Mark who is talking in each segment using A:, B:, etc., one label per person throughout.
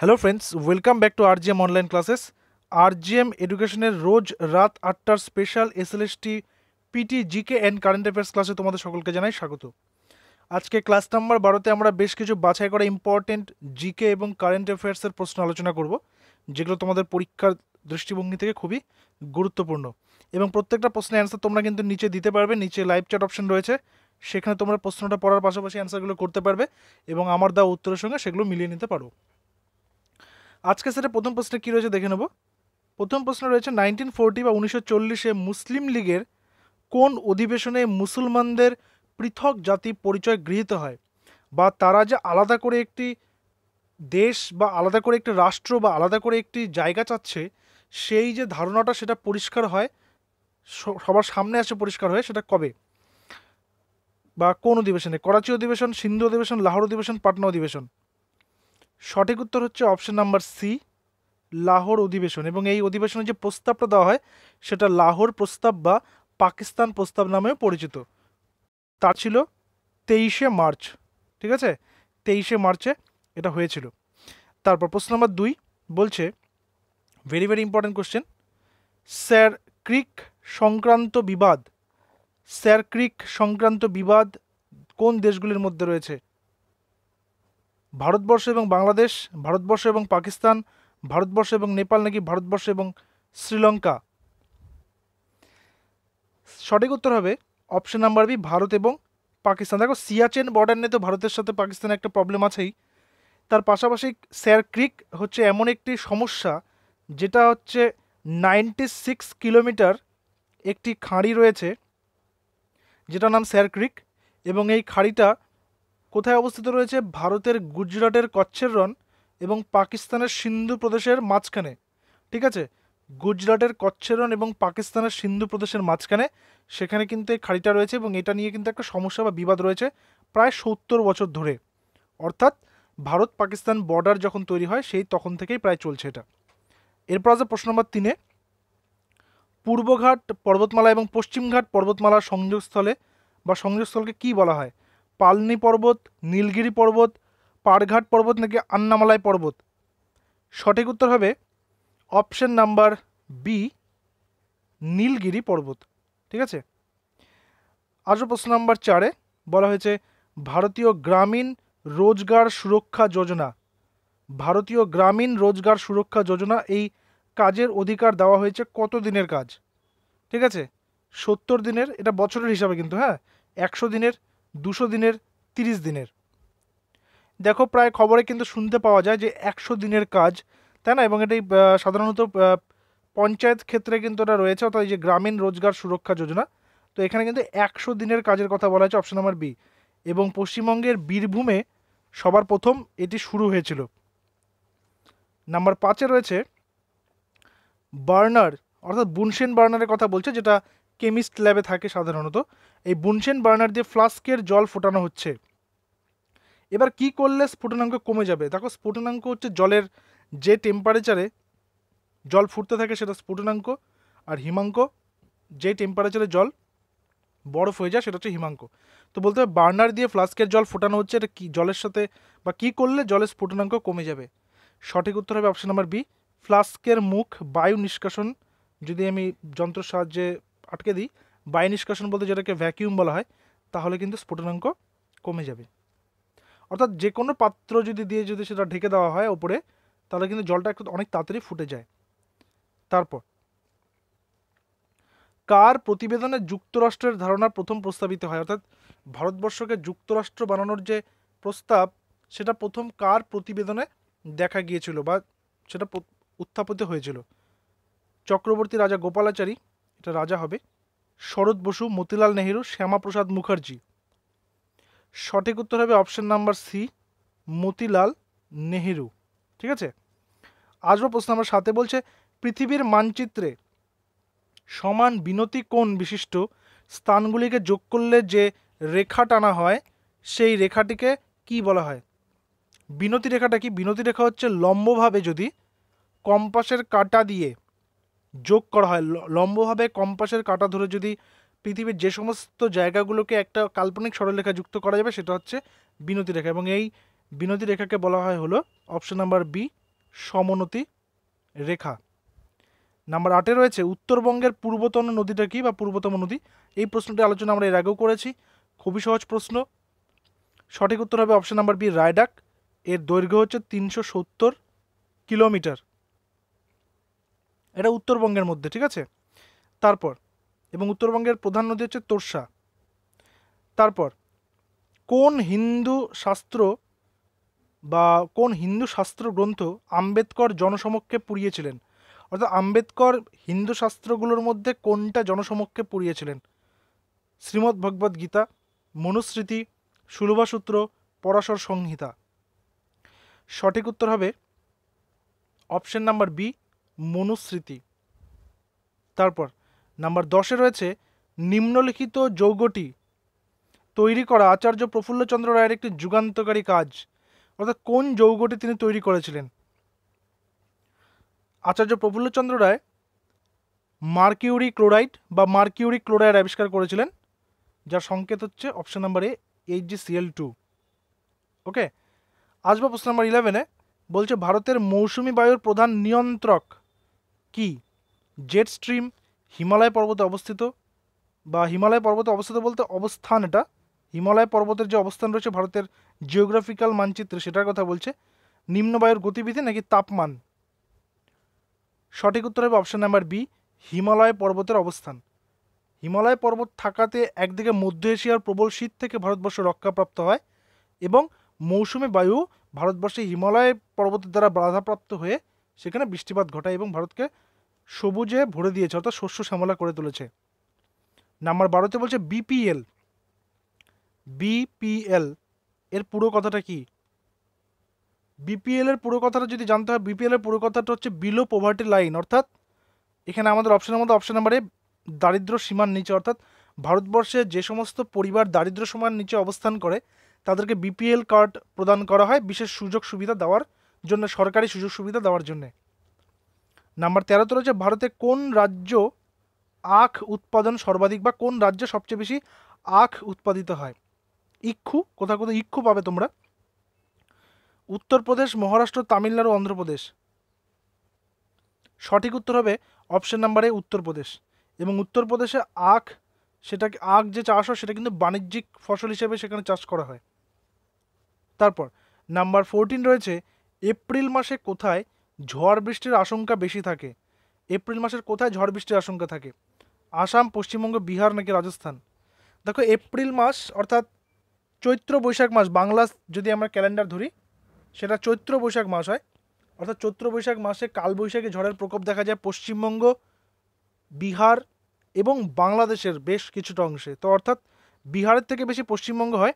A: hello friends welcome back to RGM online classes RGM এডুকেশনের রোজ রাত আটটার special SLST PT GK and current affairs ক্লাসে তোমাদের সকলকে জানাই স্বাগত আজকে ক্লাস নাম্বার বারোতে আমরা বেশ কিছু বাছাই করা ইম্পর্টেন্ট জিকে এবং কারেন্ট অ্যাফেয়ার্সের প্রশ্ন আলোচনা করব যেগুলো তোমাদের পরীক্ষার দৃষ্টিভঙ্গি থেকে খুবই গুরুত্বপূর্ণ এবং প্রত্যেকটা প্রশ্নের অ্যান্সার তোমরা কিন্তু নিচে দিতে পারবে নিচে লাইভ চ্যাট অপশন রয়েছে সেখানে তোমরা প্রশ্নটা পড়ার পাশাপাশি অ্যান্সারগুলো করতে পারবে এবং আমার দেওয়া উত্তরের সঙ্গে সেগুলো মিলিয়ে নিতে পারো আজকে সেটা প্রথম প্রশ্নে কী রয়েছে দেখে নেব প্রথম প্রশ্ন রয়েছে নাইনটিন ফোরটি বা উনিশশো চল্লিশে মুসলিম লীগের কোন অধিবেশনে মুসলমানদের পৃথক জাতি পরিচয় গৃহীত হয় বা তারা যে আলাদা করে একটি দেশ বা আলাদা করে একটি রাষ্ট্র বা আলাদা করে একটি জায়গা চাচ্ছে সেই যে ধারণাটা সেটা পরিষ্কার হয় সবার সামনে আসে পরিষ্কার হয় সেটা কবে বা কোন অধিবেশনে করাচি অধিবেশন সিন্ধু অধিবেশন লাহোর অধিবেশন পাটনা অধিবেশন সঠিক উত্তর হচ্ছে অপশন নাম্বার সি লাহোর অধিবেশন এবং এই অধিবেশনে যে প্রস্তাবটা দেওয়া হয় সেটা লাহোর প্রস্তাব বা পাকিস্তান প্রস্তাব নামেও পরিচিত তার ছিল তেইশে মার্চ ঠিক আছে তেইশে মার্চে এটা হয়েছিল তারপর প্রশ্ন নাম্বার দুই বলছে very very important question Sir Creek সংক্রান্ত বিবাদ স্যার ক্রিক সংক্রান্ত বিবাদ কোন দেশগুলির মধ্যে রয়েছে ভারতবর্ষ এবং বাংলাদেশ ভারতবর্ষ এবং পাকিস্তান ভারতবর্ষ এবং নেপাল নাকি ভারতবর্ষ এবং শ্রীলঙ্কা সঠিক উত্তর হবে অপশন নাম্বার বি ভারত এবং পাকিস্তান দেখো সিয়াচেন বর্ডার নিয়ে তো ভারতের সাথে পাকিস্তানের একটা প্রবলেম আছেই তার পাশাপাশি স্যার ক্রিক হচ্ছে এমন একটি সমস্যা যেটা হচ্ছে নাইনটি সিক্স কিলোমিটার একটি খাঁড়ি রয়েছে যেটা নাম স্যার ক্রিক এবং এই খাঁড়িটা কোথায় অবস্থিত রয়েছে ভারতের গুজরাটের কচ্ছের রণ এবং পাকিস্তানের সিন্ধু প্রদেশের মাঝখানে ঠিক আছে গুজরাটের কচ্ছের রণ এবং পাকিস্তানের সিন্ধু প্রদেশের মাঝখানে সেখানে কিন্তু এই খাড়িটা রয়েছে এবং এটা নিয়ে কিন্তু একটা সমস্যা বা বিবাদ রয়েছে প্রায় সত্তর বছর ধরে অর্থাৎ ভারত পাকিস্তান বর্ডার যখন তৈরি হয় সেই তখন থেকেই প্রায় চলছে এটা এরপর আছে প্রশ্ন নম্বর তিনে পূর্বঘাট পর্বতমালা এবং পশ্চিমঘাট পর্বতমালার সংযোগস্থলে বা সংযোগস্থলকে কি বলা হয় পালনি পর্বত নীলগিরি পর্বত পাড়ঘাট পর্বত নাকি আন্নামালাই পর্বত সঠিক উত্তর হবে অপশন নাম্বার বি নীলগিরি পর্বত ঠিক আছে আজও প্রশ্ন নাম্বার চারে বলা হয়েছে ভারতীয় গ্রামীণ রোজগার সুরক্ষা যোজনা ভারতীয় গ্রামীণ রোজগার সুরক্ষা যোজনা এই কাজের অধিকার দেওয়া হয়েছে কত দিনের কাজ ঠিক আছে সত্তর দিনের এটা বছরের হিসাবে কিন্তু হ্যাঁ একশো দিনের দুশো দিনের তিরিশ দিনের দেখো প্রায় খবরে কিন্তু শুনতে পাওয়া যায় যে একশো দিনের কাজ তাই না এবং এটি সাধারণত পঞ্চায়েত ক্ষেত্রে কিন্তু এটা রয়েছে অর্থাৎ এই যে গ্রামীণ রোজগার সুরক্ষা যোজনা তো এখানে কিন্তু একশো দিনের কাজের কথা বলা হয়েছে অপশন নাম্বার বি এবং পশ্চিমবঙ্গের বীরভূমে সবার প্রথম এটি শুরু হয়েছিল নাম্বার পাঁচে রয়েছে বার্নার অর্থাৎ বুনসেন বার্নারের কথা বলছে যেটা কেমিস্ট ল্যাবে থাকে সাধারণত এই বুনসেন বার্নার দিয়ে ফ্লাস্কের জল ফোটানো হচ্ছে এবার কি করলে স্ফুটনাঙ্ক কমে যাবে দেখো স্ফুটনাঙ্ক হচ্ছে জলের যে টেম্পারেচারে জল ফুটতে থাকে সেটা স্ফুটনাঙ্ক আর হিমাঙ্ক যে টেম্পারেচারে জল বরফ হয়ে যায় সেটা হচ্ছে হিমাঙ্ক তো বলতে হবে বার্নার দিয়ে ফ্লাস্কের জল ফোটানো হচ্ছে এটা কী জলের সাথে বা কি করলে জলের স্ফুটনাঙ্ক কমে যাবে সঠিক উত্তর হবে অপশান নাম্বার বি ফ্লাস্কের মুখ বায়ু নিষ্কাশন যদি আমি যন্ত্রের সাহায্যে আটকে দিই বায়ু নিষ্কাশন বলতে যেটাকে ভ্যাকিউম বলা হয় তাহলে কিন্তু স্ফুটনাঙ্ক কমে যাবে অর্থাৎ যে কোনো পাত্র যদি দিয়ে যদি সেটা ঢেকে দেওয়া হয় ওপরে তাহলে কিন্তু জলটা একটু অনেক তাড়াতাড়ি ফুটে যায় তারপর কার প্রতিবেদনে যুক্তরাষ্ট্রের ধারণা প্রথম প্রস্তাবিত হয় অর্থাৎ ভারতবর্ষকে যুক্তরাষ্ট্র বানানোর যে প্রস্তাব সেটা প্রথম কার প্রতিবেদনে দেখা গিয়েছিল বা সেটা উত্থাপিত হয়েছিল চক্রবর্তী রাজা গোপালাচারী একটা রাজা হবে শরৎ বসু মতিলাল নেহেরু শ্যামাপ্রসাদ মুখার্জি সঠিক উত্তর হবে option number C Motilal Nehru ঠিক আছে আসবো প্রশ্ন নাম্বার সাথে বলছে পৃথিবীর মানচিত্রে সমান বিনতি কোণ বিশিষ্ট স্থানগুলিকে যোগ করলে যে রেখা টানা হয় সেই রেখাটিকে কি বলা হয় বিনতি রেখাটা কি বিনতি রেখা হচ্ছে লম্বভাবে যদি কম্পাসের কাটা দিয়ে যোগ করা হয় লম্বভাবে কম্পাসের কাটা ধরে যদি পৃথিবীর যে সমস্ত জায়গাগুলোকে একটা কাল্পনিক সরলরেখা যুক্ত করা যাবে সেটা হচ্ছে বিনতি রেখা এবং এই বিনতি রেখাকে বলা হয় হলো অপশন নাম্বার বি সমনতি রেখা নাম্বার আটে রয়েছে উত্তরবঙ্গের পূর্বতন নদীটা কী বা পূর্বতম নদী এই প্রশ্নটি আলোচনা আমরা এর আগেও করেছি খুবই সহজ প্রশ্ন সঠিক উত্তর হবে অপশন নাম্বার বি রায়ডাক এর দৈর্ঘ্য হচ্ছে তিনশো কিলোমিটার এটা উত্তরবঙ্গের মধ্যে ঠিক আছে তারপর এবং উত্তরবঙ্গের প্রধান নদী হচ্ছে তোর্ষা তারপর কোন হিন্দু শাস্ত্র বা কোন হিন্দু শাস্ত্র গ্রন্থ আম্বেদকর জনসমক্ষে পুড়িয়েছিলেন অর্থাৎ আম্বেদকর হিন্দু শাস্ত্রগুলোর মধ্যে কোনটা জনসমক্ষে পুড়িয়েছিলেন শ্রীমৎ ভগবদ গীতা মনুস্মৃতি সুলভাসূত্র পরাশর সংহিতা সঠিক উত্তর হবে অপশন নাম্বার বি মনুস্মৃতি তারপর নাম্বার দশে রয়েছে নিম্নলিখিত যৌগটি তৈরি করা আচার্য প্রফুল্লচন্দ্র রায়ের একটি যুগান্তকারী কাজ অর্থাৎ কোন যৌগটি তিনি তৈরি করেছিলেন আচার্য প্রফুল্লচন্দ্র রায় মার্কিউরি ক্লোরাইড বা মার্কিউরি ক্লোরাইড আবিষ্কার করেছিলেন যার সংকেত হচ্ছে option number A H G CL two okay আসবো প্রশ্ন নাম্বার ইলেভেনে বলছে ভারতের মৌসুমি বায়ুর প্রধান নিয়ন্ত্রক কি জেট স্ট্রিম হিমালয় পর্বতে অবস্থিত বা হিমালয় পর্বতে অবস্থিত বলতে অবস্থান এটা হিমালয় পর্বতের যে অবস্থান রয়েছে ভারতের জিওগ্রাফিক্যাল মানচিত্রে সেটার কথা বলছে নিম্নবায়ুর গতিবিধি নাকি তাপমান সঠিক উত্তর হবে অপশান নাম্বার বি হিমালয় পর্বতের অবস্থান হিমালয় পর্বত থাকাতে একদিকে মধ্য এশিয়ার প্রবল শীত থেকে ভারতবর্ষ রক্ষাপ্রাপ্ত হয় এবং মৌসুমী বায়ু ভারতবর্ষে হিমালয় পর্বতের দ্বারা বাধাপ্রাপ্ত হয়ে সেখানে বৃষ্টিপাত ঘটায় এবং ভারতকে সবুজে ভরে দিয়েছে অর্থাৎ শস্য শ্যামলা করে তুলেছে নাম্বার বারোতে বলছে বিপিএল বিপিএল এর পুরো কথাটা কি বিপিএল এর পুরো কথাটা যদি জানতে হয় বিপিএল এর পুরো কথাটা হচ্ছে বিলো পোভার্টি লাইন অর্থাৎ এখানে আমাদের অপশনের মধ্যে অপশন নাম্বারে দারিদ্র সীমার নিচে অর্থাৎ ভারতবর্ষে যে সমস্ত পরিবার দারিদ্র সীমার নিচে অবস্থান করে তাদেরকে বিপিএল কার্ড প্রদান করা হয় বিশেষ সুযোগ সুবিধা দেওয়ার জন্য সরকারি সুযোগ সুবিধা দেওয়ার জন্যে নাম্বার তেরো তো রয়েছে ভারতে কোন রাজ্য আখ উৎপাদন সর্বাধিক বা কোন রাজ্যে সবচেয়ে বেশি আখ উৎপাদিত হয় ইক্ষু কোথাও কোথাও ইক্ষু পাবে তোমরা উত্তরপ্রদেশ মহারাষ্ট্র তামিলনাড়ু অন্ধ্রপ্রদেশ সঠিক উত্তর হবে অপশন নাম্বারে উত্তরপ্রদেশ এবং উত্তরপ্রদেশে আখ সেটাকে আখ যে চাষ হয় সেটা কিন্তু বাণিজ্যিক ফসল হিসেবে সেখানে চাষ করা হয় তারপর নাম্বার ফোরটিন রয়েছে এপ্রিল মাসে কোথায় ঝড় বৃষ্টির আশঙ্কা বেশি থাকে এপ্রিল মাসের কোথায় ঝড় বৃষ্টির আশঙ্কা থাকে আসাম পশ্চিমবঙ্গ বিহার নাকি রাজস্থান দেখো এপ্রিল মাস অর্থাৎ চৈত্র বৈশাখ মাস বাংলা যদি আমরা ক্যালেন্ডার ধরি সেটা চৈত্র বৈশাখ মাস হয় অর্থাৎ চৈত্র বৈশাখ মাসে কালবৈশাখী ঝড়ের প্রকোপ দেখা যায় পশ্চিমবঙ্গ বিহার এবং বাংলাদেশের বেশ কিছুটা অংশে তো অর্থাৎ বিহারের থেকে বেশি পশ্চিমবঙ্গ হয়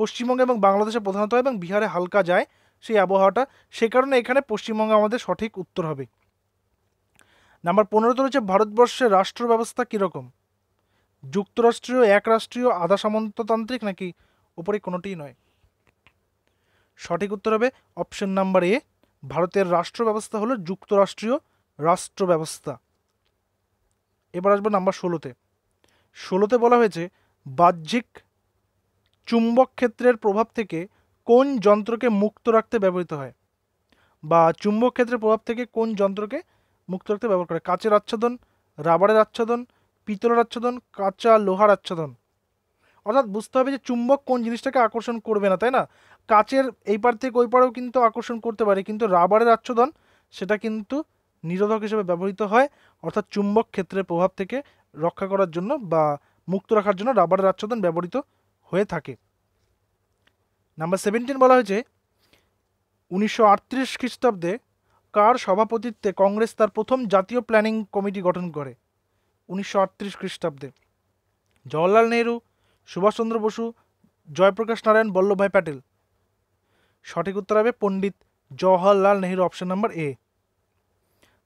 A: পশ্চিমবঙ্গ এবং বাংলাদেশে প্রধানত হয় এবং বিহারে হালকা যায় সেই আবহাওয়াটা সে কারণে এখানে পশ্চিমবঙ্গ আমাদের সঠিক উত্তর হবে নাম্বার পনেরোতে রয়েছে ভারতবর্ষের রাষ্ট্র ব্যবস্থা কীরকম যুক্তরাষ্ট্রীয় এক রাষ্ট্রীয় আধা সামন্ততান্ত্রিক নাকি ওপরে কোনোটিই নয় সঠিক উত্তর হবে অপশন নাম্বার এ ভারতের রাষ্ট্র ব্যবস্থা হলো যুক্তরাষ্ট্রীয় রাষ্ট্র ব্যবস্থা এবার আসবো নাম্বার ষোলোতে ষোলোতে বলা হয়েছে বাহ্যিক চুম্বক ক্ষেত্রের প্রভাব থেকে কোন যন্ত্রকে মুক্ত রাখতে ব্যবহৃত হয় বা চুম্বক ক্ষেত্রের প্রভাব থেকে কোন যন্ত্রকে মুক্ত রাখতে ব্যবহার করে কাচের আচ্ছাদন রাবারের আচ্ছাদন পিতলের আচ্ছাদন কাঁচা লোহার আচ্ছাদন অর্থাৎ বুঝতে হবে যে চুম্বক কোন জিনিসটাকে আকর্ষণ করবে না তাই না কাচের এই পার থেকে ওই পারেও কিন্তু আকর্ষণ করতে পারে কিন্তু রাবারের আচ্ছাদন সেটা কিন্তু নিরোধক হিসেবে ব্যবহৃত হয় অর্থাৎ চুম্বক ক্ষেত্রের প্রভাব থেকে রক্ষা করার জন্য বা মুক্ত রাখার জন্য রাবারের আচ্ছাদন ব্যবহৃত হয়ে থাকে নাম্বার সেভেন্টিন বলা হয়েছে উনিশশো আটত্রিশ খ্রিস্টাব্দে কার সভাপতিত্বে কংগ্রেস তার প্রথম জাতীয় প্ল্যানিং কমিটি গঠন করে উনিশশো আটত্রিশ খ্রিস্টাব্দে জওয়াহরলাল নেহরু সুভাষচন্দ্র বসু জয়প্রকাশ নারায়ণ বল্লভভাই প্যাটেল সঠিক উত্তর হবে Pandit Jawaharlal Nehru option number A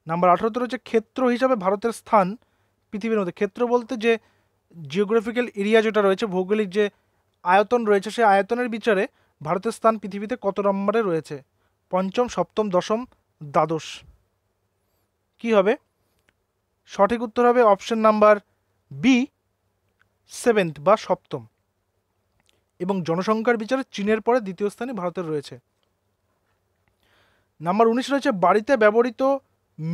A: number আঠারোতে রয়েছে ক্ষেত্র হিসাবে ভারতের স্থান পৃথিবীর মধ্যে ক্ষেত্র বলতে যে জিওগ্রাফিক্যাল এরিয়া যেটা রয়েছে ভৌগোলিক যে আয়তন রয়েছে সেই আয়তনের বিচারে ভারতের স্থান পৃথিবীতে কত নম্বরে রয়েছে পঞ্চম সপ্তম দশম দ্বাদশ কি হবে সঠিক উত্তর হবে অপশন নাম্বার বি সেভেন্থ বা সপ্তম এবং জনসংখ্যার বিচারে চীনের পরে দ্বিতীয় স্থানে ভারতের রয়েছে নাম্বার উনিশ রয়েছে বাড়িতে ব্যবহৃত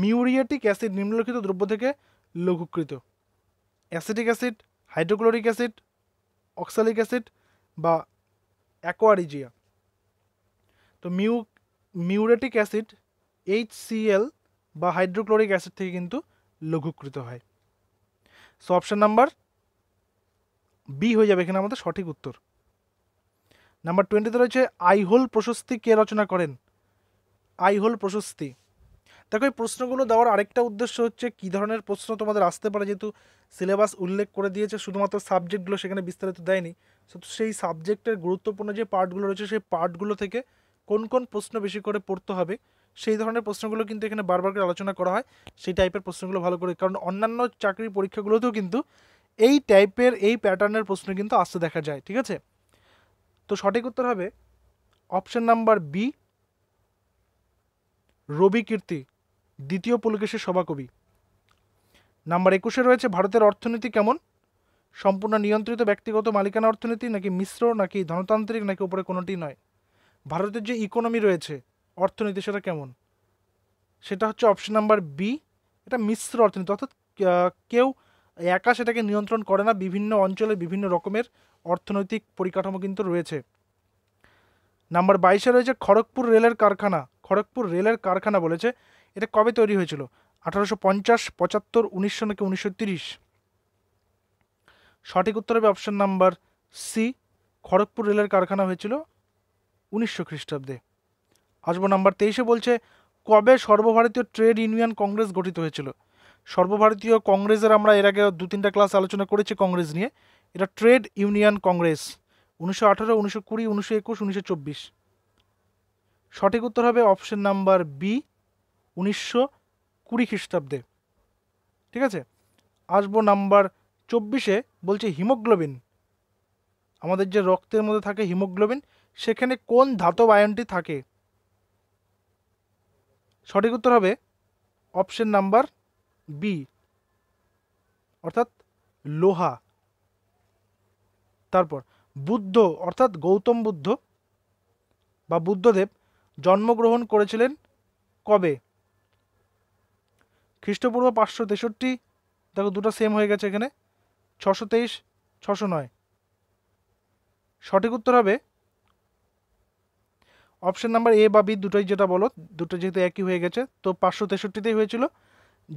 A: মিউরিয়েটিক অ্যাসিড নিম্নলিখিত দ্রব্য থেকে লঘুকৃত acetic acid hydrochloric acid oxalic acid বা অ্যাকোয়ারিজিয়া তো মিউ মিউরেটিক অ্যাসিড এইচ সিএল বা হাইড্রোক্লোরিক অ্যাসিড থেকে কিন্তু লঘুকৃত হয় সো অপশান নাম্বার বি হয়ে যাবে এখানে আমাদের সঠিক উত্তর নাম্বার টোয়েন্টিতে রয়েছে আইহোল প্রশস্তি কে রচনা করেন আইহোল প্রশস্তি দেখো এই প্রশ্নগুলো দেওয়ার আরেকটা উদ্দেশ্য হচ্ছে কি ধরনের প্রশ্ন তোমাদের আসতে পারে যেহেতু সিলেবাস উল্লেখ করে দিয়েছে শুধুমাত্র সাবজেক্টগুলো সেখানে বিস্তারিত দেয়নি সো সেই সাবজেক্টের গুরুত্বপূর্ণ যে পার্টগুলো রয়েছে সেই পার্টগুলো থেকে কোন কোন প্রশ্ন বেশি করে পড়তে হবে সেই ধরনের প্রশ্নগুলো কিন্তু এখানে বারবার করে আলোচনা করা হয় সেই টাইপের প্রশ্নগুলো ভালো করে কারণ অন্যান্য চাকরি পরীক্ষাগুলোতেও কিন্তু এই টাইপের এই প্যাটার্নের প্রশ্ন কিন্তু আসতে দেখা যায় ঠিক আছে তো সঠিক উত্তর হবে option number B Ravi Kirti দ্বিতীয় পুলকেশের সভাকবি নাম্বার একুশে রয়েছে ভারতের অর্থনীতি কেমন সম্পূর্ণ নিয়ন্ত্রিত ব্যক্তিগত মালিকানা অর্থনীতি নাকি মিশ্র নাকি ধনতান্ত্রিক নাকি উপরে কোনোটি নয় ভারতের যে ইকোনমি রয়েছে অর্থনীতি সেটা কেমন সেটা হচ্ছে অপশন নাম্বার বি এটা মিশ্র অর্থনীতি অর্থাৎ কেউ একা সেটাকে নিয়ন্ত্রণ করে না বিভিন্ন অঞ্চলে বিভিন্ন রকমের অর্থনৈতিক পরিকাঠামো কিন্তু রয়েছে নাম্বার বাইশে রয়েছে খড়গপুর রেলের কারখানা খড়গপুর রেলের কারখানা বলেছে এটা কবে তৈরি হয়েছিল আঠারোশো পঞ্চাশ পঁচাত্তর উনিশশো নাকি উনিশশো তিরিশ সঠিক উত্তর হবে অপশন নাম্বার সি খড়গপুর রেলের কারখানা হয়েছিল উনিশশো খ্রিস্টাব্দে আসবো নাম্বার তেইশে বলছে কবে সর্বভারতীয় ট্রেড ইউনিয়ন কংগ্রেস গঠিত হয়েছিল সর্বভারতীয় কংগ্রেসের আমরা এর আগে দু তিনটা ক্লাস আলোচনা করেছি কংগ্রেস নিয়ে এটা ট্রেড ইউনিয়ন কংগ্রেস উনিশশো আঠারো উনিশশো কুড়ি উনিশশো একুশ উনিশশো চব্বিশ সঠিক উত্তর হবে অপশন নাম্বার বি উনিশশো কুড়ি খ্রিস্টাব্দে ঠিক আছে আসবো নাম্বার চব্বিশে বলছে হিমোগ্লোবিন আমাদের যে রক্তের মধ্যে থাকে হিমোগ্লোবিন সেখানে কোন ধাতব আয়নটি থাকে সঠিক উত্তর হবে অপশন নাম্বার বি অর্থাৎ লোহা তারপর বুদ্ধ অর্থাৎ গৌতম বুদ্ধ বা বুদ্ধদেব জন্মগ্রহণ করেছিলেন কবে খ্রিস্টপূর্ব পাঁচশো তেষট্টি দেখো দুটো সেম হয়ে গেছে এখানে ছশো তেইশ ছশো নয় সঠিক উত্তর হবে অপশান নাম্বার এ বা বি দুটোই যেটা বলো দুটো যেহেতু একই হয়ে গেছে তো পাঁচশো তেষট্টিতেই হয়েছিল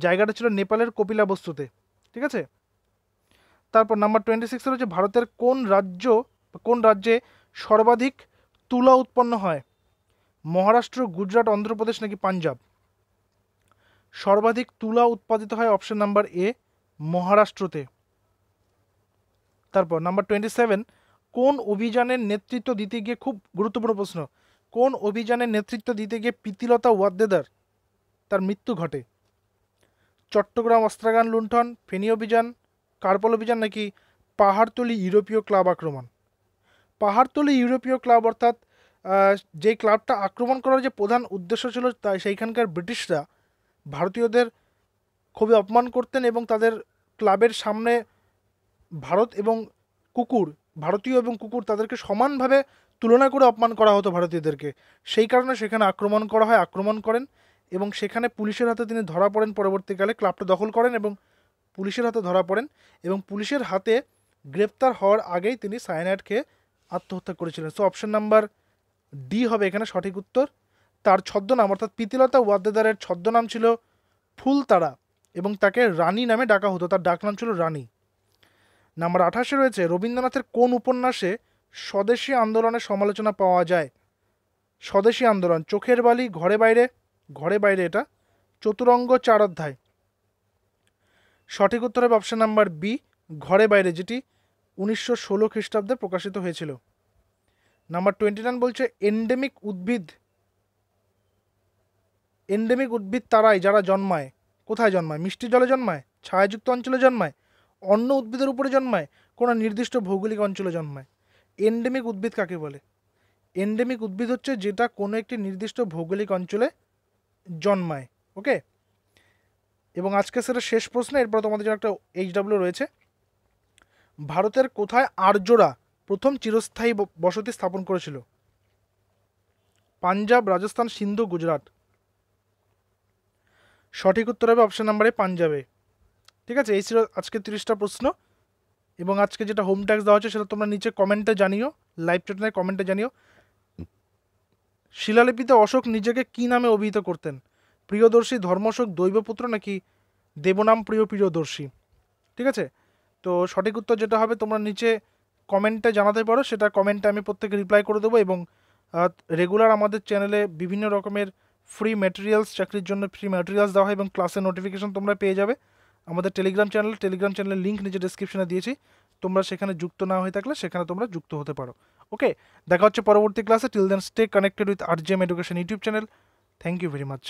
A: জায়গাটা ছিল নেপালের কপিলা বস্তুতে ঠিক আছে তারপর নাম্বার টোয়েন্টি সিক্সের হচ্ছে ভারতের কোন রাজ্য কোন রাজ্যে সর্বাধিক তুলা উৎপন্ন হয় মহারাষ্ট্র গুজরাট অন্ধ্রপ্রদেশ নাকি পাঞ্জাব সর্বাধিক তুলা উৎপাদিত হয় অপশন নাম্বার এ মহারাষ্ট্রতে তারপর নাম্বার টোয়েন্টি সেভেন কোন অভিযানের নেতৃত্ব দিতে গিয়ে খুব গুরুত্বপূর্ণ প্রশ্ন কোন অভিযানের নেতৃত্ব দিতে গিয়ে প্রীতিলতা ওয়াদ্দেদার তার মৃত্যু ঘটে চট্টগ্রাম অস্ত্রাগান লুণ্ঠন ফেনী অভিযান কার্পল অভিযান নাকি পাহাড়তলি ইউরোপীয় ক্লাব আক্রমণ পাহাড়তলি ইউরোপীয় ক্লাব অর্থাৎ যে ক্লাবটা আক্রমণ করার যে প্রধান উদ্দেশ্য ছিল তা সেইখানকার ব্রিটিশরা ভারতীয়দের খুবই অপমান করতেন এবং তাদের ক্লাবের সামনে ভারত এবং কুকুর ভারতীয় এবং কুকুর তাদেরকে সমানভাবে তুলনা করে অপমান করা হতো ভারতীয়দেরকে সেই কারণে সেখানে আক্রমণ করা হয় আক্রমণ করেন এবং সেখানে পুলিশের হাতে তিনি ধরা পড়েন পরবর্তীকালে ক্লাবটা দখল করেন এবং পুলিশের হাতে ধরা পড়েন এবং পুলিশের হাতে গ্রেপ্তার হওয়ার আগেই তিনি সায়ানাইড খেয়ে আত্মহত্যা করেছিলেন সো অপশন নাম্বার ডি হবে এখানে সঠিক উত্তর তার ছদ্মনাম অর্থাৎ পিতিলতা ওয়াদ্দেদারের ছদ্মনাম ছিল ফুলতারা এবং তাকে রানী নামে ডাকা হতো তার ডাকনাম ছিল রানী নাম্বার আঠাশে রয়েছে রবীন্দ্রনাথের কোন উপন্যাসে স্বদেশী আন্দোলনের সমালোচনা পাওয়া যায় স্বদেশী আন্দোলন চোখের বালি ঘরে বাইরে ঘরে বাইরে এটা চতুরঙ্গ চার অধ্যায় সঠিক উত্তরের অপশান নাম্বার বি ঘরে বাইরে যেটি উনিশশো ষোলো খ্রিস্টাব্দে প্রকাশিত হয়েছিল নাম্বার টোয়েন্টি নাইন বলছে এন্ডেমিক উদ্ভিদ এন্ডেমিক উদ্ভিদ তারাই যারা জন্মায় কোথায় জন্মায় মিষ্টি জলে জন্মায় ছায়াযুক্ত অঞ্চলে জন্মায় অন্য উদ্ভিদের উপরে জন্মায় কোনো নির্দিষ্ট ভৌগোলিক অঞ্চলে জন্মায় এন্ডেমিক উদ্ভিদ কাকে বলে এন্ডেমিক উদ্ভিদ হচ্ছে যেটা কোনো একটি নির্দিষ্ট ভৌগোলিক অঞ্চলে জন্মায় ওকে এবং আজকে সেটা শেষ প্রশ্ন এরপর তোমাদের জন্য একটা এইচডাব্লিউ রয়েছে ভারতের কোথায় আর্যরা প্রথম চিরস্থায়ী বসতি স্থাপন করেছিল পাঞ্জাব রাজস্থান সিন্ধু গুজরাট সঠিক উত্তর হবে অপশান নাম্বারে পাঞ্জাবে ঠিক আছে এই ছিল আজকে তিরিশটা প্রশ্ন এবং আজকে যেটা হোম ট্যাক্স দেওয়া হচ্ছে সেটা তোমরা নিচে কমেন্টে জানিও লাইভ চ্যাটে কমেন্টে জানিও শিলালিপিতে অশোক নিজেকে কি নামে অভিহিত করতেন প্রিয়দর্শী ধর্মশোক দৈবপুত্র নাকি দেবনাম প্রিয় প্রিয়দর্শী ঠিক আছে তো সঠিক উত্তর যেটা হবে তোমরা নিচে কমেন্টে জানাতে পারো সেটা কমেন্টে আমি প্রত্যেকে রিপ্লাই করে দেবো এবং রেগুলার আমাদের চ্যানেলে বিভিন্ন রকমের ফ্রি ম্যাটেরিয়ালস চাকরির জন্য ফ্রি ম্যাটেরিয়ালস দেওয়া হয় এবং ক্লাসের নোটিফিকেশন তোমরা পেয়ে যাবে আমাদের টেলিগ্রাম চ্যানেল টেলিগ্রাম চ্যানেলের লিঙ্ক নিচে ডিসক্রিপশনে দিয়েছি তোমরা সেখানে যুক্ত না হয়ে থাকলে সেখানে তোমরা যুক্ত হতে পারো ওকে দেখা হচ্ছে পরবর্তী ক্লাসে till then stay connected with R GM education YouTube channel thank you very much